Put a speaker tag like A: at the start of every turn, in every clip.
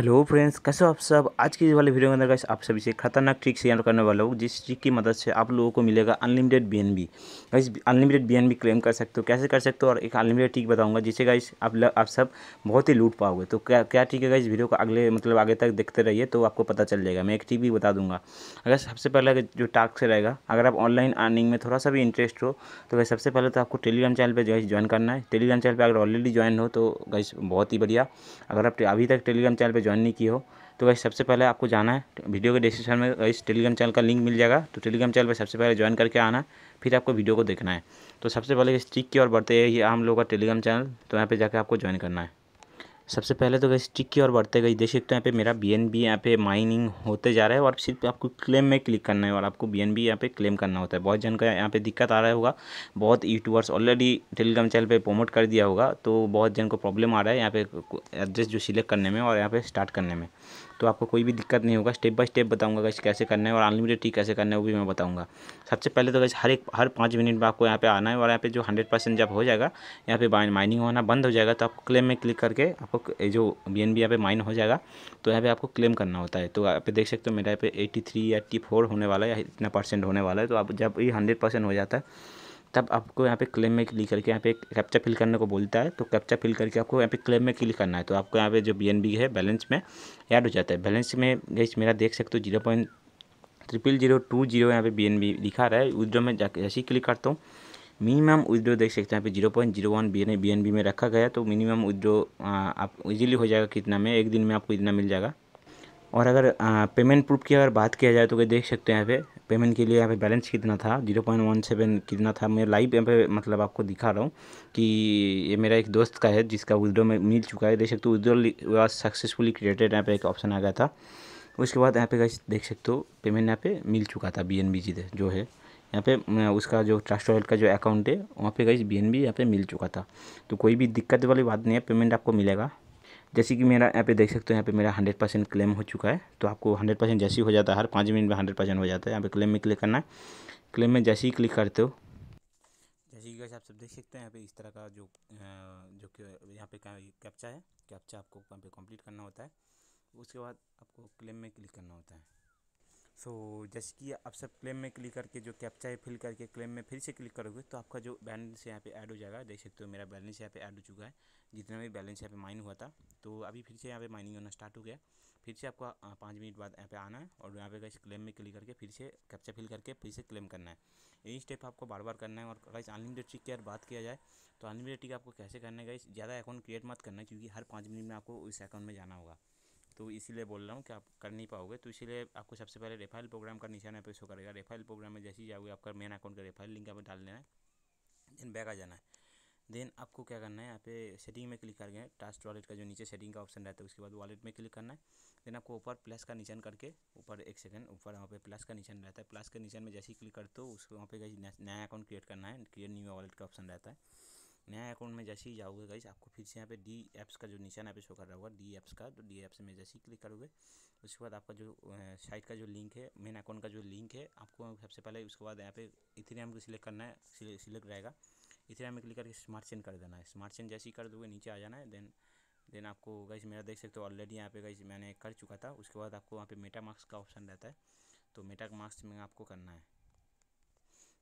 A: hello friends कैसे हो आप सब आज की वाले वीडियो के अंदर गाइस आप सभी से खतरनाक ट्रिक शेयर करने वाला हूँ जिस ट्रिक की मदद से आप लोगों को मिलेगा unlimited BNB guys unlimited BNB claim कर सकते हो कैसे कर सकते हो और एक अनलिमिटेड ट्रिक बताऊंगा जिसे गाइस आप ल, आप सब बहुत ही लूट पाओगे तो क्या क्या ट्रिक है गाइस वीडियो को अगले मतलब आगे तक देखते रहिए तो आपको पता चल जाएगा मैं एक ट्रिक भी बता दूंगा अगर सबसे पहले जो टास्क रहेगा अगर आप ऑनलाइन अर्निंग में थोड़ा सा भी इंटरेस्ट हो तो गाइस सबसे पहले तो आपको टेलीग्राम चैनल पर गाइस ज्वाइन करना है टेलीग्राम चैनल पर अगर ऑलरेडी ज्वाइन हो तो गाइस बहुत ही बढ़िया अगर आप अभी तक टेलीग्राम चैनल पर ज्वाइन नहीं की हो तो वैसे सबसे पहले आपको जाना है वीडियो के डिस्क्रिप्शन में इस टेलीग्राम चैनल का लिंक मिल जाएगा तो टेलीग्राम चैनल पर सबसे पहले ज्वाइन करके आना फिर आपको वीडियो को देखना है तो सबसे पहले स्टिक की ओर बढ़ते हैं ये हम लोग का टेलीग्राम चैनल तो यहाँ पर जाकर आपको ज्वाइन करना है सबसे पहले तो गई टिक की और बढ़ते गई देख सकते हो यहाँ पे मेरा बी एन बी यहाँ पे माइनिंग होते जा रहा है और सिर्फ आपको क्लेम में क्लिक करना है और आपको बी एन बी यहाँ पे क्लेम करना होता है बहुत जन का यहाँ पे दिक्कत आ रहा होगा बहुत यूट्यूबर्स ऑलरेडी टेलीग्राम चैनल पे प्रमोट कर दिया होगा तो बहुत जन को प्रॉब्लम आ रहा है यहाँ पे एड्रेस जो सिलेक्ट करने में और यहाँ पर स्टार्ट करने में तो आपको कोई भी दिक्कत नहीं होगा स्टेप बाय स्टेप बताऊंगा कैसे कैसे करना है और अनलिमिटेड टी कैसे करना है वो भी मैं बताऊंगा सबसे पहले तो कैसे हर एक हर पाँच मिनट में आपको यहाँ पे आना है और यहाँ पे जो हंड्रेड परसेंट जब हो जाएगा यहाँ पे माइनिंग होना बंद हो जाएगा तो आपको क्लेम में क्लिक करके आपको जो बी एन बी यहाँ पे माइन हो जाएगा तो यहाँ पे आपको क्लेम करना होता है तो आप देख सकते हो मेरा यहाँ पे एट्टी थ्री या एट्टी फोर होने वाला है या इतना परसेंट होने वाला है तो आप जब ये हंड्रेड परसेंट हो जाता है तब आपको यहाँ पे क्लेम में क्लिक करके यहाँ पे कैप्चा फिल करने को बोलता है तो कैप्चा फिल करके आपको यहाँ पे क्लेम में क्लिक करना है तो आपको यहाँ पे जो बी है बैलेंस में ऐड हो जाता है बैलेंस में गैस मेरा देख सकते हो zero point triple zero two zero यहाँ पे बी लिखा रहा है विद्रो में जाके ऐसे ही क्लिक करता हूँ मिनिमम विद्रो देख सकते हैं यहाँ पे zero point zero one B N B N B में रखा गया तो मिनिमम विद्रो आप इजीली हो जाएगा कितना में एक दिन में आपको इतना मिल जाएगा और अगर पेमेंट प्रूफ की अगर बात किया जाए तो देख सकते हैं यहाँ पे पेमेंट के लिए यहाँ पे बैलेंस कितना था जीरो पॉइंट वन सेवन कितना था मैं लाइव यहाँ पे मतलब आपको दिखा रहा हूँ कि ये मेरा एक दोस्त का है जिसका विद्रो में मिल चुका है देख सकते हो विद्रो वॉज सक्सेसफुली क्रिएटेड यहाँ पे एक ऑप्शन आ गया था उसके बाद यहाँ पे गाइस देख सकते हो पेमेंट यहाँ पे मिल चुका था बी एन बी जो है यहाँ पे उसका जो ट्रस्ट वॉलेट का जो अकाउंट है वहाँ पे गाइस बी एन बी यहाँ पे मिल चुका था तो कोई भी दिक्कत वाली बात नहीं है पेमेंट आपको मिलेगा जैसे कि मेरा यहाँ पे देख सकते हो यहाँ पे मेरा हंड्रेड परसेंट क्लेम हो चुका है तो आपको हंड्रेड परसेंट जैसे ही हो जाता है हर पाँच मिनट में हंड्रेड परसेंट हो जाता है यहाँ पे क्लेम में क्लिक करना है क्लेम में जैसे ही क्लिक करते हो जैसे कि आप सब देख सकते हैं यहाँ पे इस तरह का जो जो यहाँ पे कैप्चा है कैप्चा आपको यहाँ पे कम्प्लीट करना होता है उसके बाद आपको क्लेम में क्लिक करना होता है सो जैसे कि आप सब क्लेम में क्लिक करके जो कैप्चा है फिल करके क्लेम में फिर से क्लिक करोगे तो आपका जो बैलेंस यहाँ पे ऐड हो जाएगा देख सकते हो मेरा बैलेंस यहाँ पे ऐड हो चुका है जितना भी बैलेंस यहाँ पे माइन हुआ था तो अभी फिर से यहाँ पे माइनिंग होना स्टार्ट हो गया फिर से आपका पाँच मिनट बाद यहाँ पे आना है और यहाँ पे कैसे क्लेम में क्लिक करके फिर से कैप्चा फिल करके फिर से क्लेम करना है यही स्टेप आपको बार बार करना है और अगर अनलिमिटेड ट्रिक की अगर बात किया जाए तो अनलिमिटेड ट्रिक आपको कैसे करना है ज़्यादा अकाउंट क्रिएट मत करना क्योंकि हर पाँच मिनट में आपको उस अकाउंट में जाना होगा तो इसीलिए बोल रहा हूँ कि आप कर नहीं पाओगे तो इसीलिए आपको सबसे पहले रेफाइल प्रोग्राम का निशान पे शो करेगा रेफाइल प्रोग्राम में जैसे ही जाओगे आपका मेन अकाउंट का रेफाइल लिंक आपको डाल देना है देन बैक आ जाना है देन आपको क्या करना है यहाँ पे सेटिंग में क्लिक करके टास्ट वॉलेट का जो नीचे सेटिंग का ऑप्शन रहता है उसके बाद वॉलेट में क्लिक करना है देन आपको ऊपर प्लस का निशान करके ऊपर एक सेकंड ऊपर वहाँ पे प्लस का निशान रहता है प्लस के निशान में जैसे ही क्लिक करते हो उसको वहाँ पे नया अकाउंट क्रिएट करना है क्रिएट न्यू वॉलेट का ऑप्शन रहता है नया अकाउंट में जैसे ही जाओगे गाइस आपको फिर से यहाँ पे डी एप्स का जो निशान यहाँ पे शो कर रहा होगा डी एप्स का तो डी एप्स में जैसे ही क्लिक करोगे उसके बाद आपका जो साइट का जो लिंक है मेन अकाउंट का जो लिंक है आपको सबसे पहले उसके बाद यहाँ पे इथेरियम को सिलेक्ट करना है सिलेक्ट रहेगा इथेरियम में क्लिक करके स्मार्ट चेन कर देना है स्मार्ट चेन जैसे ही कर दोगे नीचे आ जाना है देन देन आपको गाइस मेरा देख सकते हो ऑलरेडी यहाँ पे गाइस मैंने कर चुका था उसके बाद आपको वहाँ पे मेटा मार्क्स का ऑप्शन रहता है तो मेटा मार्क्स में आपको करना है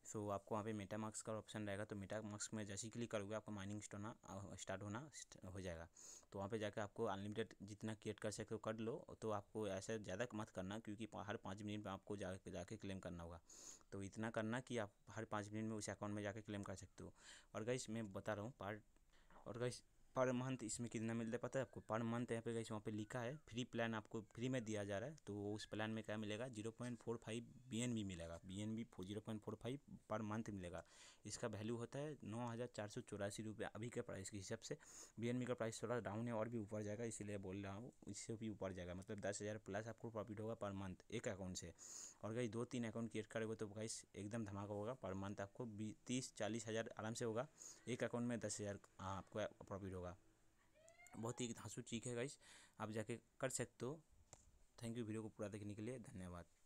A: सो so, आपको वहाँ पे मेटा मार्क्स का ऑप्शन रहेगा तो मेटा मार्क्स में जैसे ही क्लिक करोगे आपका माइनिंग स्टोन स्टार्ट होना हो जाएगा तो वहाँ पे जाकर आपको अनलिमिटेड जितना क्रिएट कर सकते हो कर लो तो आपको ऐसा ज़्यादा मत करना क्योंकि हर पाँच मिनट में आपको जा जाके क्लेम करना होगा तो इतना करना कि आप हर पाँच मिनट में उस अकाउंट में जाकर क्लेम कर सकते हो और गई मैं बता रहा हूँ पार्ट और गई पर मंथ इसमें कितना मिलता है पता है आपको पर मंथ यहाँ पे गई वहाँ पे लिखा है फ्री प्लान आपको फ्री में दिया जा रहा है तो उस प्लान में क्या मिलेगा zero point four five B N B मिलेगा B N B zero point four five per month मिलेगा इसका वैल्यू होता है नौ हज़ार चार सौ चौरासी रुपये अभी के प्राइस के हिसाब से बी एन बी का प्राइस थोड़ा डाउन है और भी ऊपर जाएगा इसीलिए बोल रहा हूँ इससे भी ऊपर जाएगा मतलब दस हज़ार प्लस आपको प्रॉफिट होगा पर मंथ एक अकाउंट से और कहीं दो तीन अकाउंट क्रिएट करोगे तो गाइस एकदम धमाका होगा पर मंथ आपको बीस तीस चालीस हज़ार आराम से होगा एक अकाउंट में दस हज़ार हाँ, आपको प्रॉफिट होगा होगा बहुत ही हंसू चीख है गाइस आप जाके कर सकते हो थैंक यू वीडियो को पूरा देखने के लिए धन्यवाद